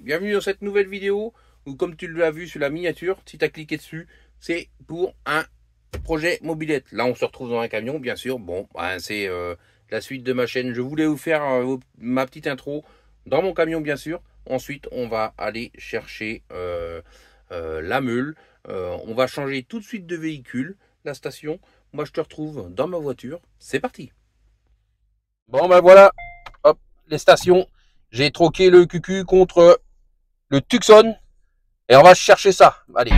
bienvenue dans cette nouvelle vidéo ou comme tu l'as vu sur la miniature, si tu as cliqué dessus, c'est pour un projet mobilette. Là on se retrouve dans un camion bien sûr, bon bah, c'est euh, la suite de ma chaîne. Je voulais vous faire euh, ma petite intro dans mon camion bien sûr. Ensuite on va aller chercher euh, la meule, on va changer tout de suite de véhicule, la station. Moi je te retrouve dans ma voiture, c'est parti Bon ben voilà, hop, les stations j'ai troqué le QQ contre le Tucson. Et on va chercher ça. Allez.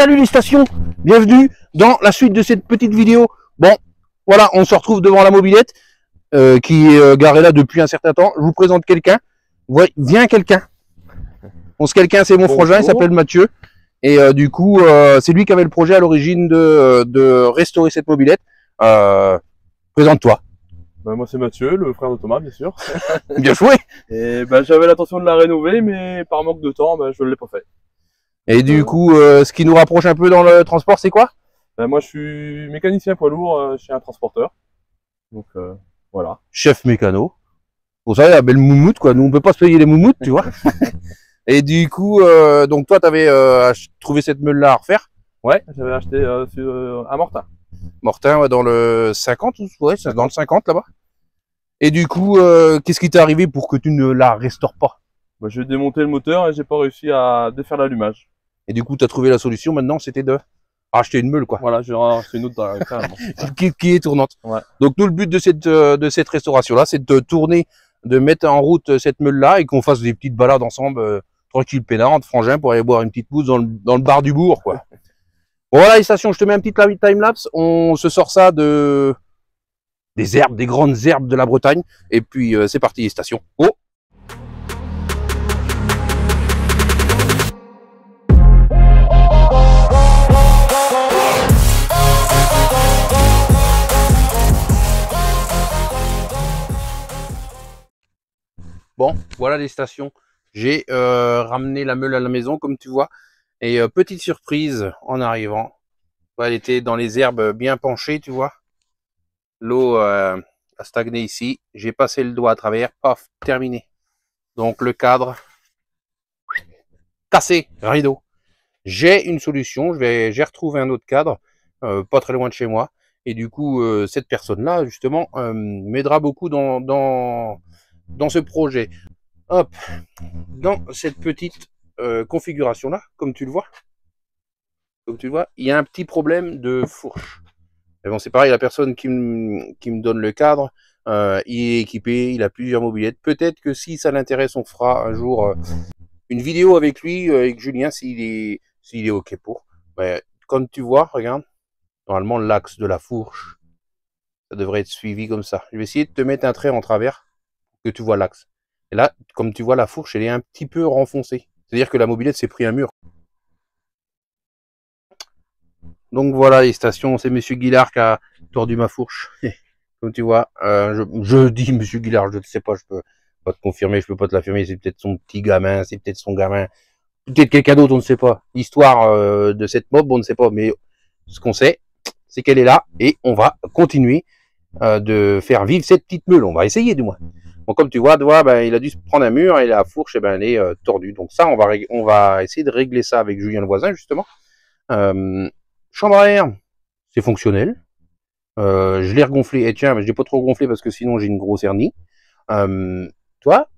Salut les stations, bienvenue dans la suite de cette petite vidéo. Bon, voilà, on se retrouve devant la mobilette euh, qui est euh, garée là depuis un certain temps. Je vous présente quelqu'un. Ouais, viens quelqu'un. On se quelqu'un, c'est mon frangin, il s'appelle Mathieu. Et euh, du coup, c'est lui qui avait le projet à l'origine de, restaurer cette mobilette. Présente-toi. Bah, moi c'est Mathieu, le frère de Thomas bien sûr. bien joué bah, j'avais l'intention de la rénover mais par manque de temps bah, je ne l'ai pas fait. Et du euh, coup, euh, ce qui nous rapproche un peu dans le transport, c'est quoi bah, Moi, je suis mécanicien poids lourd chez euh, un transporteur. Donc voilà. Chef mécano. Bon, ça, y la belle moumoute, quoi. Nous, on peut pas se payer les moumoutes, tu vois. Et du coup, donc toi, tu avais trouvé cette meule-là à refaire Ouais, j'avais acheté à Mortain. Mortin dans le 50, ouais, dans le 50 là-bas. Et du coup, qu'est-ce qui t'est arrivé pour que tu ne la restaures pas bah, J'ai démonté le moteur et j'ai pas réussi à défaire l'allumage. Et du coup, tu as trouvé la solution maintenant, c'était de racheter une meule, quoi. Voilà, j'ai racheter une autre euh, qui, qui, est tournante. Donc nous, le but euh, de cette, restauration-là, c'est de tourner, de mettre en route euh, cette meule-là et qu'on fasse des petites balades ensemble, tranquille, peinard, entre frangins, pour aller boire une petite pousse dans le, bar du bourg, voilà, les stations, je te mets un petit time-lapse. On se sort ça de des herbes, des grandes herbes de la Bretagne. Et puis, c'est parti, les stations. Oh Bon, voilà les stations. J'ai euh, ramené la meule à la maison, comme tu vois. Et euh, petite surprise en arrivant. Elle était dans les herbes bien penchées, tu vois. L'eau euh, a stagné ici. J'ai passé le doigt à travers. Paf, terminé. Donc le cadre, cassé, rideau. J'ai une solution. J'ai retrouvé un autre cadre, pas très loin de chez moi. Et du coup, cette personne-là, justement, m'aidera beaucoup dans, dans dans ce projet. Hop, dans cette petite euh, configuration-là, comme tu le vois, comme tu vois, il y a un petit problème de fourche. bon, c'est pareil, la personne qui, me donne le cadre, euh, il est équipé, il a plusieurs mobilettes. Peut-être que si ça l'intéresse, on fera un jour euh, une vidéo avec lui, avec Julien, s'il est, est OK pour. comme tu vois, regarde, normalement, l'axe de la fourche, ça devrait être suivi comme ça. Je vais essayer de te mettre un trait en travers que tu vois l'axe. Et là, comme tu vois la fourche, elle est un petit peu renfoncée. C'est-à-dire que la mobilette s'est pris un mur. Donc voilà les stations, c'est Monsieur Guillard qui a tordu ma fourche. Comme tu vois, euh, je, dis Monsieur Guillard, je ne sais pas, je peux pas te confirmer, je peux pas te l'affirmer, c'est peut-être son petit gamin, c'est peut-être son gamin, peut-être quelqu'un d'autre, on ne sait pas. L'histoire euh, de cette mob, on ne sait pas, mais ce qu'on sait, c'est qu'elle est là et on va continuer euh, de faire vivre cette petite meule. On va essayer du moins comme tu vois, ben, il a dû se prendre un mur et la fourche eh ben, est euh, tordue. Donc ça, on va, essayer de régler ça avec Julien le voisin justement. Euh, chambre à air, c'est fonctionnel. Euh, je l'ai regonflé. Et eh, tiens, mais je l'ai pas trop gonflé parce que sinon j'ai une grosse hernie. toi,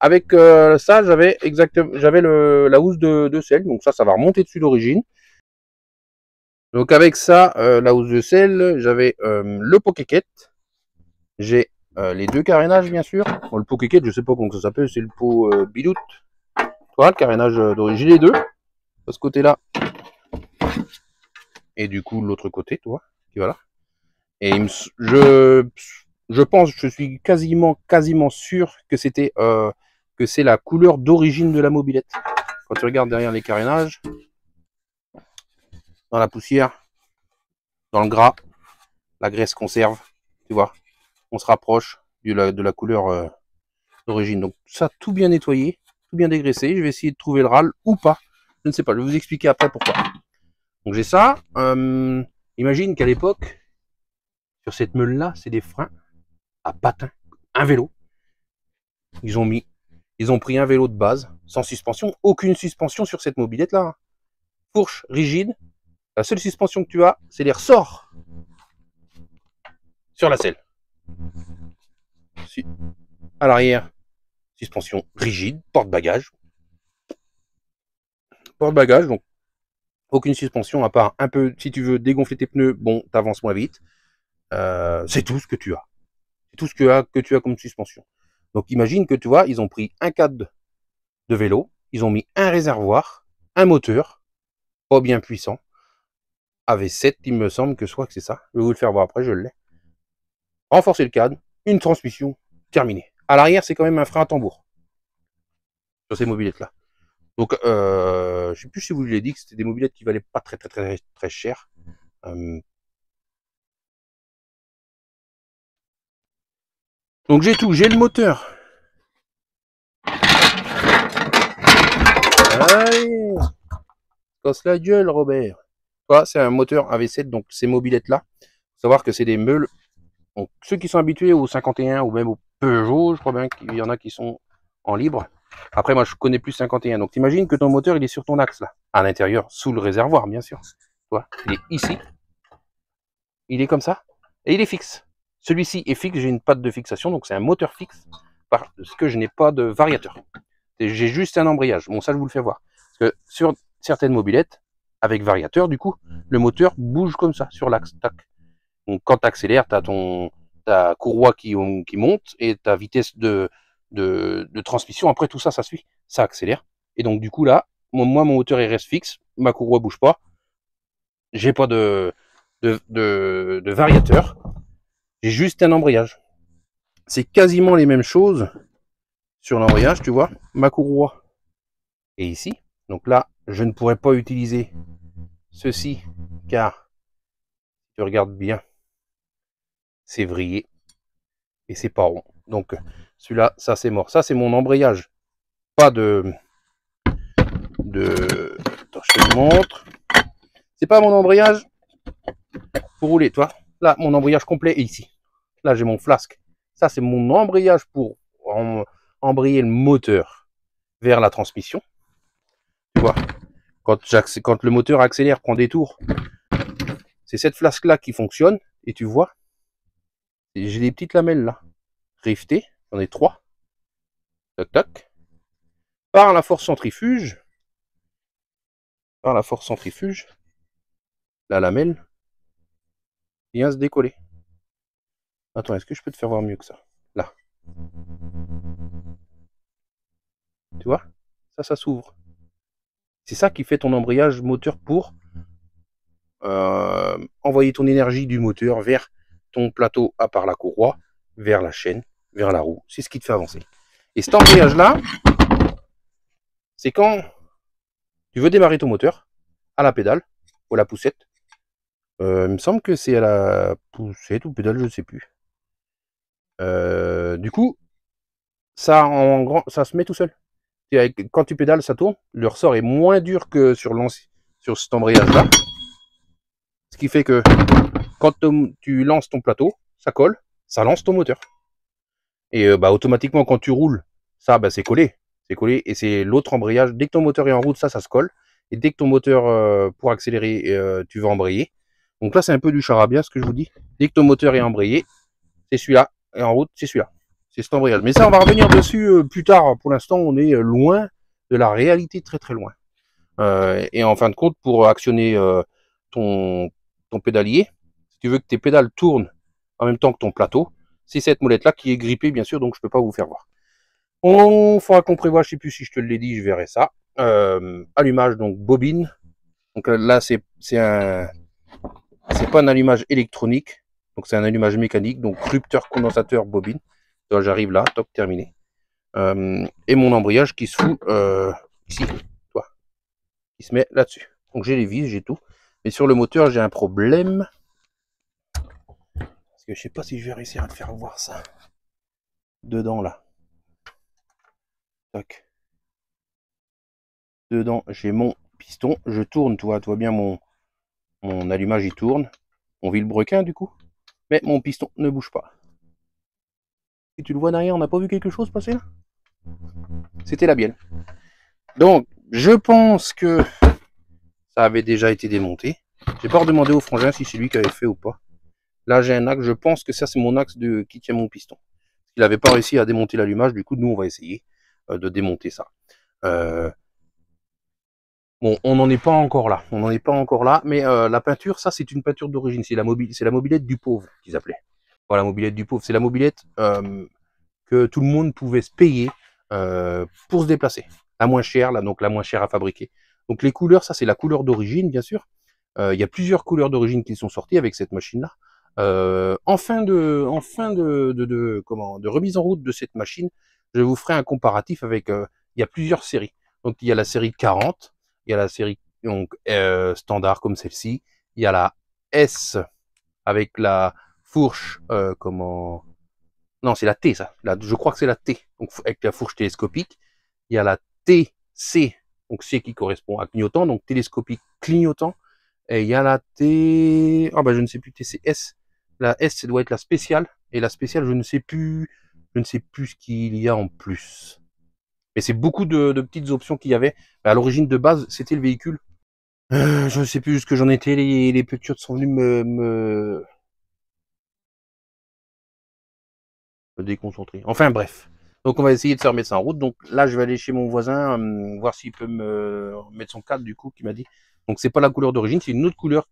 avec ça, j'avais exactement, j'avais la housse de, sel. Donc ça, ça va remonter dessus d'origine. Donc avec ça, la housse de sel, j'avais le pokéquette, j'ai euh, les deux carénages, bien sûr. le pot je sais pas comment ça s'appelle, c'est le pot euh, bidoute. le carénage euh, d'origine, les deux. De ce côté-là. Et du coup, l'autre côté, tu vois, Et je, je pense, je suis quasiment, quasiment sûr que c'était, que c'est la couleur d'origine de la mobilette. Quand tu regardes derrière les carénages, dans la poussière, dans le gras, la graisse conserve, tu vois, on se rapproche de la, couleur euh, d'origine. Donc ça, tout bien nettoyé, tout bien dégraissé. Je vais essayer de trouver le râle ou pas. Je ne sais pas, je vais vous expliquer après pourquoi. Donc j'ai ça. Euh, imagine qu'à l'époque, sur cette meule-là, c'est des freins à patins. un vélo. Ils ont mis, ils ont pris un vélo de base, sans suspension, aucune suspension sur cette mobilette-là. Hein. Fourche rigide. La seule suspension que tu as, c'est les ressorts sur la selle. À l'arrière, suspension rigide, porte bagage porte bagage donc aucune suspension à part un peu, si tu veux dégonfler tes pneus, bon, t'avances moins vite. Euh, c'est tout ce que tu as. C'est tout ce que, que tu as comme suspension. Donc imagine que tu vois, ils ont pris un cadre de vélo, ils ont mis un réservoir, un moteur, pas bien puissant, AV7, il me semble que soit que c'est ça. Je vais vous le faire voir après, je l'ai renforcer le cadre, une transmission, terminée. À l'arrière, c'est quand même un frein à tambour sur ces mobilettes-là. Donc, je euh, je sais plus si vous l'avez dit que c'était des mobilettes qui valaient pas très très très très cher. Euh, donc j'ai tout, j'ai le moteur. Allez Casse la gueule, Robert. c'est un moteur AV7, donc ces mobilettes-là. savoir que c'est des meules donc, ceux qui sont habitués au 51 ou même au Peugeot, je crois bien qu'il y en a qui sont en libre. Après, moi, je connais plus 51. Donc, t'imagines que ton moteur, il est sur ton axe, là. À l'intérieur, sous le réservoir, bien sûr. vois il est ici. Il est comme ça. Et il est fixe. Celui-ci est fixe. J'ai une patte de fixation. Donc, c'est un moteur fixe. Parce que je n'ai pas de variateur. J'ai juste un embrayage. Bon, ça, je vous le fais voir. Parce que sur certaines mobilettes, avec variateur, du coup, le moteur bouge comme ça, sur l'axe. Tac, donc, quand tu accélères, tu as ton, ta courroie qui, qui monte et ta vitesse de, de, transmission. Après, tout ça, ça suit. Ça accélère. Et donc, du coup, là, moi, mon moteur, il reste fixe. Ma courroie bouge pas. J'ai pas de, de, de variateur. J'ai juste un embrayage. C'est quasiment les mêmes choses sur l'embrayage, tu vois. Ma courroie est ici. Donc là, je ne pourrais pas utiliser ceci car, tu regardes bien, c'est vrillé et c'est pas rond. Donc celui-là, ça c'est mort. Ça c'est mon embrayage. Pas de... de... Attends, je te montre. C'est pas mon embrayage pour rouler, toi. Là, mon embrayage complet est ici. Là, j'ai mon flasque. Ça, c'est mon embrayage pour embrayer le moteur vers la transmission. Tu vois, quand, quand le moteur accélère, prend des tours, c'est cette flasque-là qui fonctionne. Et tu vois, j'ai des petites lamelles là, rivetées, j'en ai trois. Toc toc. Par la force centrifuge, par la force centrifuge, la lamelle vient se décoller. Attends, est-ce que je peux te faire voir mieux que ça Là. Tu vois Ça, ça s'ouvre. C'est ça qui fait ton embrayage moteur pour euh, envoyer ton énergie du moteur vers ton plateau à part la courroie vers la chaîne, vers la roue. C'est ce qui te fait avancer. Et cet embrayage-là, c'est quand tu veux démarrer ton moteur à la pédale ou à la poussette. Euh, il me semble que c'est à la poussette ou pédale, je ne sais plus. Euh, du coup, ça, en grand, ça se met tout seul. Et quand tu pédales, ça tourne. Le ressort est moins dur que sur, sur cet embrayage-là. Ce qui fait que quand tu lances ton plateau, ça colle, ça lance ton moteur. Et euh, bah, automatiquement, quand tu roules, ça, bah, c'est collé. C'est collé et c'est l'autre embrayage. Dès que ton moteur est en route, ça, ça se colle. Et dès que ton moteur, euh, pour accélérer, euh, tu vas embrayer. Donc là, c'est un peu du charabia, ce que je vous dis. Dès que ton moteur est embrayé, c'est celui-là. Et en route, c'est celui-là. C'est cet embrayage. Mais ça, on va revenir dessus plus tard. Pour l'instant, on est loin de la réalité, très très loin. et en fin de compte, pour actionner ton pédalier, si tu veux que tes pédales tournent en même temps que ton plateau, c'est cette molette-là qui est grippée, bien sûr, donc je peux pas vous faire voir. On fera qu'on prévoit, je sais plus si je te l'ai dit, je verrai ça. Euh, allumage, donc bobine. Donc euh, là, c'est un... C'est pas un allumage électronique, donc c'est un allumage mécanique, donc rupteur, condensateur, bobine. J'arrive là, top, terminé. Euh, et mon embrayage qui se fout ici, toi, qui se met là-dessus. Donc j'ai les vis, j'ai tout. Mais sur le moteur, j'ai un problème. Parce que je sais pas si je vais réussir à te faire voir ça. Dedans, là. Dedans, j'ai mon piston. Je tourne, toi. toi tu vois bien mon, mon allumage, il tourne. On vit le brequin, du coup. Mais mon piston ne bouge pas. Et tu le vois derrière, on n'a pas vu quelque chose passer, là C'était la bielle. Donc, je pense que ça avait déjà été démonté. J'ai pas redemandé au frangin si c'est lui qui avait fait ou pas. Là, j'ai un axe, je pense que ça, c'est mon axe de, qui tient mon piston. Il n'avait pas réussi à démonter l'allumage, du coup, nous, on va essayer euh, de démonter ça. Euh, bon, on n'en est pas encore là, on n'en est pas encore là, mais euh, la peinture, ça, c'est une peinture d'origine, c'est la, mobi la mobilette du pauvre qu'ils appelaient. Voilà, mobilette du pauvre, c'est la mobilette que tout le monde pouvait se payer pour se déplacer. La moins chère, là, donc la moins chère à fabriquer. Donc les couleurs, ça c'est la couleur d'origine, bien sûr. Euh, il y a plusieurs couleurs d'origine qui sont sorties avec cette machine-là. Euh, en fin de, en de, de, de remise en route de cette machine, je vous ferai un comparatif avec. Euh, il y a plusieurs séries. Donc il y a la série 40, il y a la série donc standard comme celle-ci, il y a la S avec la fourche comment non c'est la T ça, je crois que c'est la T donc avec la fourche télescopique, il y a la TC donc c'est qui correspond à clignotant, donc télescopique clignotant. Et il y a la T, ah bah je ne sais plus TCS. La S, ça doit être la spéciale. Et la spéciale, je ne sais plus, je ne sais plus ce qu'il y a en plus. Mais c'est beaucoup de, petites options qu'il y avait. Bah, à l'origine de base, c'était le véhicule. Euh, je ne sais plus ce que j'en étais. Les, les sont venues me déconcentrer. Enfin bref. Donc on va essayer de se remettre ça en route. Donc là, je vais aller chez mon voisin hum, voir s'il peut me mettre son cadre du coup qui m'a dit. Donc c'est pas la couleur d'origine, c'est une autre couleur.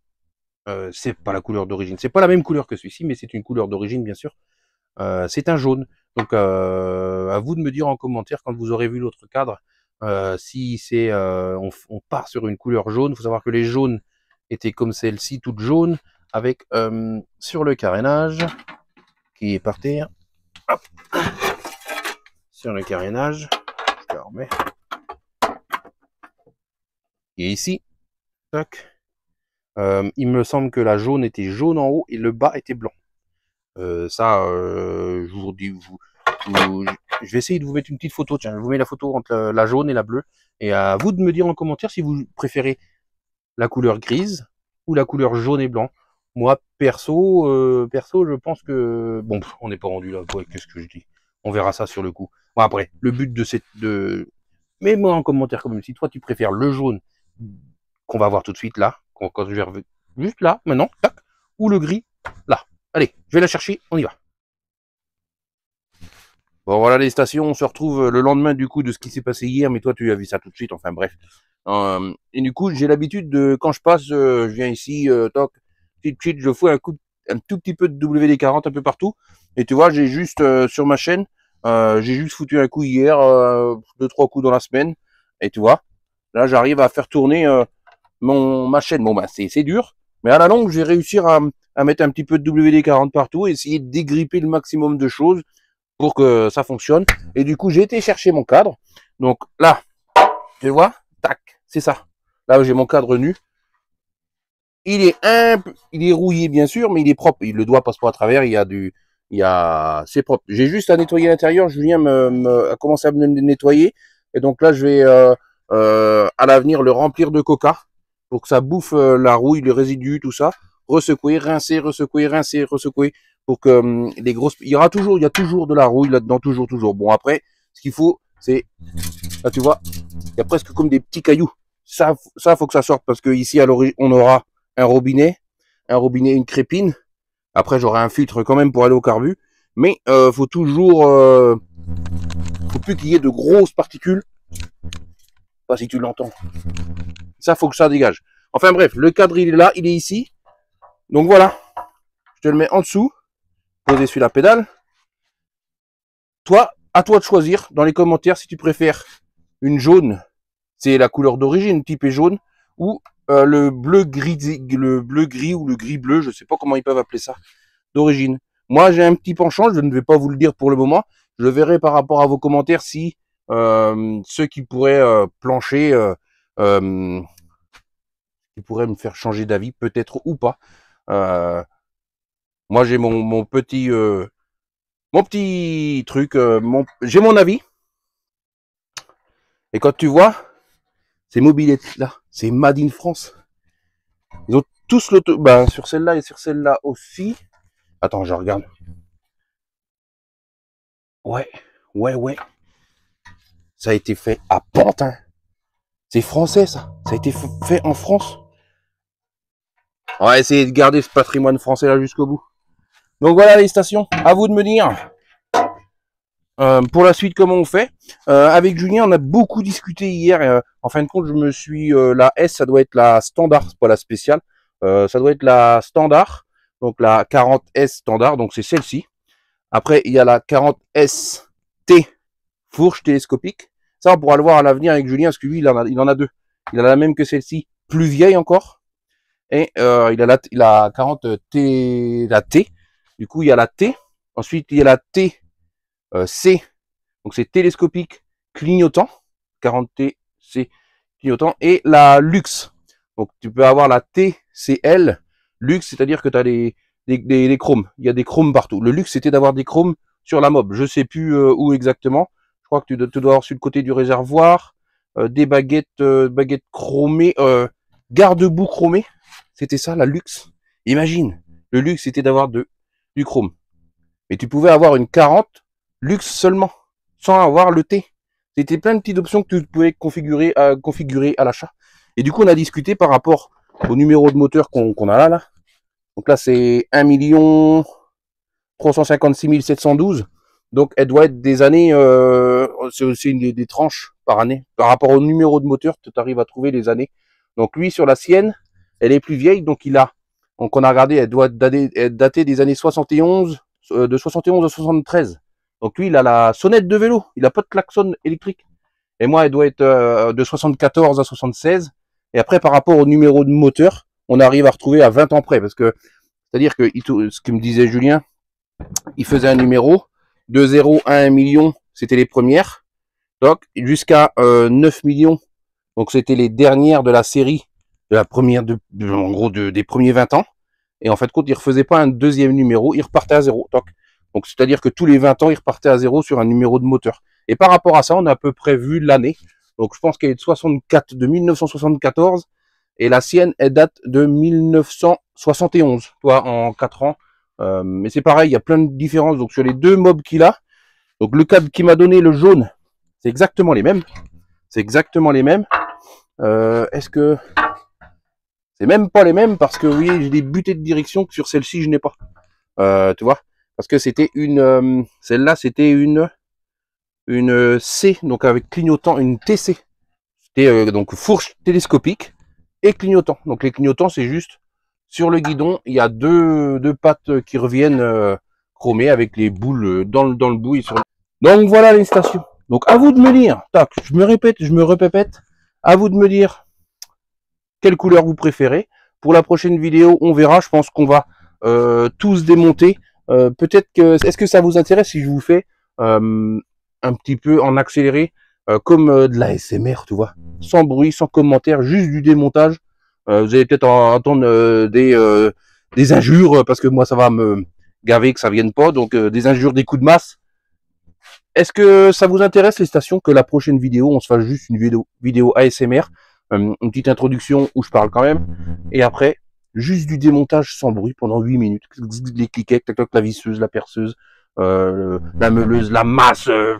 Euh, c'est pas la couleur d'origine, c'est pas la même couleur que celui-ci, mais c'est une couleur d'origine bien sûr. Euh, c'est un jaune. Donc euh, à vous de me dire en commentaire quand vous aurez vu l'autre cadre si c'est on, part sur une couleur jaune. Il faut savoir que les jaunes étaient comme celle-ci, toutes jaunes, avec hum, sur le carénage qui est par terre sur le carénage. Je le remets. Et ici. Euh, il me semble que la jaune était jaune en haut et le bas était blanc. Euh, ça, euh, je vous dis, je vais essayer de vous mettre une petite photo. Tiens, je vous mets la photo entre la, jaune et la bleue. Et à vous de me dire en commentaire si vous préférez la couleur grise ou la couleur jaune et blanc. Moi, perso, perso, je pense que bon, on n'est pas rendu là. Qu'est-ce que je dis On verra ça sur le coup. Bon, après, le but de cette. De... Mets-moi en commentaire quand même si toi tu préfères le jaune qu'on va voir tout de suite là, qu'on juste là, maintenant, ou le gris là. Allez, je vais la chercher, on y va. Bon voilà les stations, on se retrouve le lendemain du coup de ce qui s'est passé hier, mais toi tu as vu ça tout de suite, enfin bref. Euh, et du coup j'ai l'habitude de, quand je passe, euh, je viens ici, euh, toc, petit je fous un, coup, un tout petit peu de WD-40 un peu partout. Et tu vois, j'ai juste sur ma chaîne, euh, j'ai juste foutu un coup hier, euh, deux trois coups dans la semaine, et tu vois, là j'arrive à faire tourner euh, mon ma chaîne. Bon bah c'est dur, mais à la longue je vais réussir à, mettre un petit peu de WD-40 partout, essayer de dégripper le maximum de choses pour que ça fonctionne. Et du coup j'ai été chercher mon cadre. Donc là, tu vois, tac, c'est ça. Là j'ai mon cadre nu. Il est un, il est rouillé bien sûr, mais il est propre. Il le doigt passe pas à travers. Il y a du, il y a, c'est propre. J'ai juste à nettoyer l'intérieur. Julien me, a commencé à me nettoyer. Et donc là, je vais euh, euh, à l'avenir le remplir de coca pour que ça bouffe euh, la rouille, le résidu, tout ça. Resecouer, rincer, ressecouer, rincer, ressecouer. Pour que hum, les grosses, il y aura toujours, il y a toujours de la rouille là-dedans, toujours, toujours. Bon après, ce qu'il faut, c'est, là tu vois, il y a presque comme des petits cailloux. Ça, ça faut que ça sorte parce que ici à l'origine, on aura un robinet, un robinet, une crépine après, j'aurai un filtre quand même pour aller au carbu. Mais euh, faut toujours... Euh, faut plus qu'il y ait de grosses particules. Pas si tu l'entends. Ça, faut que ça dégage. Enfin bref, le cadre, il est là, il est ici. Donc voilà. Je te le mets en dessous. Posé sur la pédale. Toi, à toi de choisir dans les commentaires si tu préfères une jaune. C'est la couleur d'origine, type jaune ou euh, le bleu gris, le bleu gris ou le gris bleu, je sais pas comment ils peuvent appeler ça, d'origine. Moi, j'ai un petit penchant, je ne vais pas vous le dire pour le moment. Je verrai par rapport à vos commentaires si euh, ceux qui pourraient euh, plancher, qui pourraient me faire changer d'avis, peut-être ou pas. moi, j'ai mon, mon, petit, mon petit truc, j'ai mon avis. Et quand tu vois, c'est mobilettes-là, c'est Made in France. Ils ont tous l'auto... Bah, ben, sur celle-là et sur celle-là aussi. Attends, je regarde. Ouais, ouais, ouais. Ça a été fait à Pantin. C'est français, ça. Ça a été fait en France. On va essayer de garder ce patrimoine français là jusqu'au bout. Donc voilà les stations, à vous de me dire. Euh, pour la suite, comment on fait euh, Avec Julien, on a beaucoup discuté hier. Euh, en fin de compte, je me suis la S, ça doit être la standard, pas la spéciale. ça doit être la standard, donc la 40S standard, donc c'est celle-ci. Après, il y a la 40 st fourche télescopique. Ça, on pourra le voir à l'avenir avec Julien, parce que lui, il en a, il en a deux. Il a la même que celle-ci, plus vieille encore. Et il a la, la 40T, la T. Du coup, il y a la T. Ensuite, il y a la T euh, C, donc c'est télescopique clignotant, 40T, C clignotant, et la luxe. Donc tu peux avoir la TCL, luxe, c'est-à-dire que tu as des, des, chromes, il y a des chromes partout. Le luxe c'était d'avoir des chromes sur la mob, je sais plus euh, où exactement, je crois que tu, tu, dois avoir sur le côté du réservoir, euh, des baguettes, baguettes chromées, garde-boue chromée, c'était ça la luxe. Imagine, le luxe c'était d'avoir du chrome. Mais tu pouvais avoir une 40 luxe seulement, sans avoir le thé. C'était plein de petites options que tu pouvais configurer, à, euh, configurer à l'achat. Et du coup, on a discuté par rapport au numéro de moteur qu'on a là, là. Donc là, c'est 1 356 712. Donc elle doit être des années, euh, c'est aussi une des, tranches par année. Par rapport au numéro de moteur, tu arrives à trouver les années. Donc lui, sur la sienne, elle est plus vieille, donc il a, donc on a regardé, elle doit être datée des années 71, euh, de 71 à 73. Donc lui, il a la sonnette de vélo, il n'a pas de klaxon électrique. Et moi, elle doit être euh, de 74 à 76. Et après, par rapport au numéro de moteur, on arrive à retrouver à 20 ans près. Parce que, c'est-à-dire que ce que me disait Julien, il faisait un numéro de 0 à 1 million, c'était les premières. Donc, jusqu'à 9 euh, millions, donc c'était les dernières de la série, de la première, de, en gros, des premiers 20 ans. Et en fait, quand il refaisait pas un deuxième numéro, il repartait à zéro. Donc, donc c'est-à-dire que tous les 20 ans, il repartait à zéro sur un numéro de moteur. Et par rapport à ça, on a à peu près vu l'année. Donc je pense qu'elle est de, 64, de 1974 et la sienne, elle date de 1971, toi, en 4 ans. Euh, mais c'est pareil, il y a plein de différences. Donc sur les deux mobs qu'il a, donc le câble qui m'a donné le jaune, c'est exactement les mêmes. C'est exactement les mêmes. Euh, est-ce que c'est même pas les mêmes parce que oui, j'ai des butées de direction que sur celle-ci je n'ai pas. Euh, tu vois parce que c'était une, euh, celle-là c'était une, une euh, C, donc avec clignotant, une TC. C'était euh, donc fourche télescopique et clignotant. Donc les clignotants c'est juste sur le guidon, il y a deux, pattes qui reviennent chromées avec les boules dans le, dans le bout. Donc voilà l'installation. Donc à vous de me dire, tac, je me répète, je me répète. à vous de me dire quelle couleur vous préférez. Pour la prochaine vidéo, on verra, je pense qu'on va tous démonter euh, peut-être que est-ce que ça vous intéresse si je vous fais euh, un petit peu en accéléré euh, comme de la tu vois, sans bruit, sans commentaire, juste du démontage. vous allez peut-être entendre des des injures parce que moi ça va me gaver que ça vienne pas, donc des injures, des coups de masse. Est-ce que ça vous intéresse les stations que la prochaine vidéo on se fasse juste une vidéo vidéo ASMR, une petite introduction où je parle quand même et après juste du démontage sans bruit pendant 8 minutes. Les cliquets, tac, la visseuse, la perceuse, euh, la meuleuse, la masse, euh,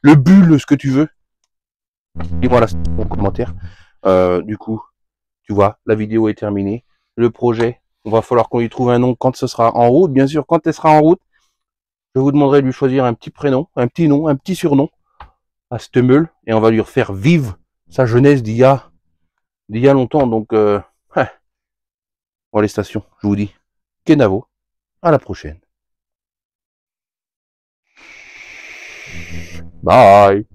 le bulle, ce que tu veux. Dis-moi là mon commentaire. Euh, du coup, tu vois, la vidéo est terminée. Le projet, on va falloir qu'on lui trouve un nom quand ce sera en route. Bien sûr, quand elle sera en route, je vous demanderai de lui choisir un petit prénom, un petit nom, un petit surnom à cette meule et on va lui refaire vivre sa jeunesse d'il y a, d'il y a longtemps. Donc, euh, pour les stations. Je vous dis, Kenavo, à la prochaine. Bye